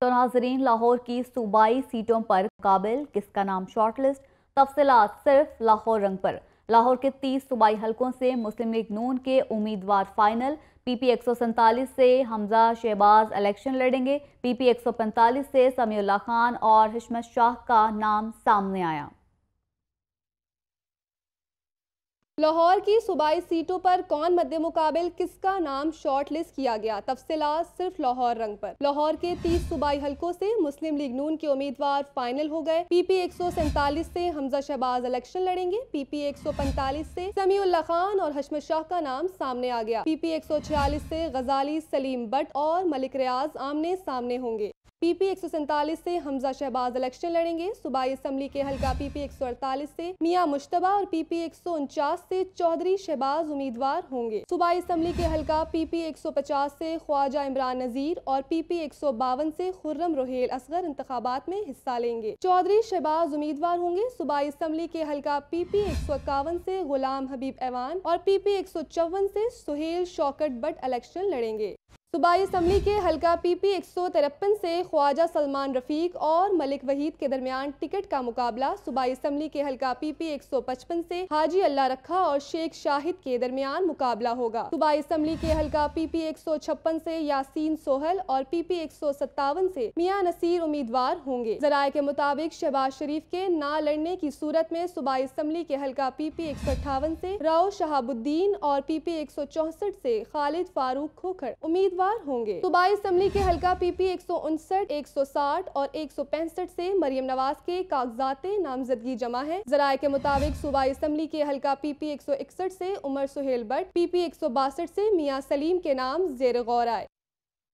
तो नाजरीन लाहौर की सूबाई सीटों पर काबिल किसका नाम शॉर्टलिस्ट तफसलात सिर्फ लाहौर रंग पर लाहौर के तीस सूबाई हलकों से मुस्लिम लीग नून के उम्मीदवार फाइनल पीपी एक सौ सैंतालीस से हमजा शहबाज इलेक्शन लड़ेंगे पीपी एक सौ पैंतालीस से समीउल्ला खान और हिशमत शाह का नाम सामने आया लाहौर की सूबाई सीटों पर कौन मध्य मुकाबिल किसका नाम शॉर्टलिस्ट किया गया तफसला सिर्फ लाहौर रंग पर लाहौर के 30 सूबाई हलकों से मुस्लिम लीग नून के उम्मीदवार फाइनल हो गए पीपी एक से हमजा शहबाज इलेक्शन लड़ेंगे पीपी एक से समीउल्ला खान और हशम शाह का नाम सामने आ गया पीपी एक से गजाली सलीम भट्ट और मलिक रियाज आमने सामने होंगे पीपी एक से हमजा शहबाज इलेक्शन लड़ेंगे सूबाई असम्बली के हल्का पीपी एक से मियाँ मुश्तबा और पीपी एक से चौधरी शहबाज उम्मीदवार होंगे सूबाई असम्बली के हलका पीपी 150 से ख्वाजा इमरान नजीर और पीपी एक सौ बावन से खुर्रम रोहेल असगर इंतबात में हिस्सा लेंगे चौधरी शहबाज उम्मीदवार होंगे सूबाई असम्बली के हलका पीपी एक सौ इक्यावन से गुलाम हबीब ऐवान और पीपी एक सौ चौवन से सुहेल शौकट बट इलेक्शन लड़ेंगे सूबाई इसम्बली के हलका पीपी एक सौ तिरपन से ख्वाजा सलमान रफ़ीक और मलिक वहीद के दरमियान टिकट का मुकाबला सूबाई इसम्बली के हलका पीपी एक सौ पचपन से हाजी अल्लाह रखा और शेख शाहिद के दरमियान मुकाबला होगा सूबाई इसम्बली के हलका पीपी एक सौ छप्पन से यासीन सोहल और पीपी एक सौ सत्तावन से मियाँ नसीर उम्मीदवार होंगे जराये के मुताबिक शहबाज शरीफ के न लड़ने की सूरत में सूबाई इसम्बली के पी पीपी एक सौ अट्ठावन से राव शहाबुद्दीन और पीपी एक सौ चौसठ से खालिद फारूक खोखर उम्मीदवार उम्मीदवार होंगे सुबाई असम्बली के हल्का पीपी एक सौ उनसठ एक सौ साठ और एक सौ पैंसठ ऐसी मरियम नवाज के कागजात नामजदगी जमा है जराये के मुताबिक सुबाई असम्बली के हल्का पीपी एक सौ इकसठ ऐसी उमर सुहेल भट्ट पीपी एक सौ बासठ ऐसी मियाँ सलीम के नाम जेर गौर आए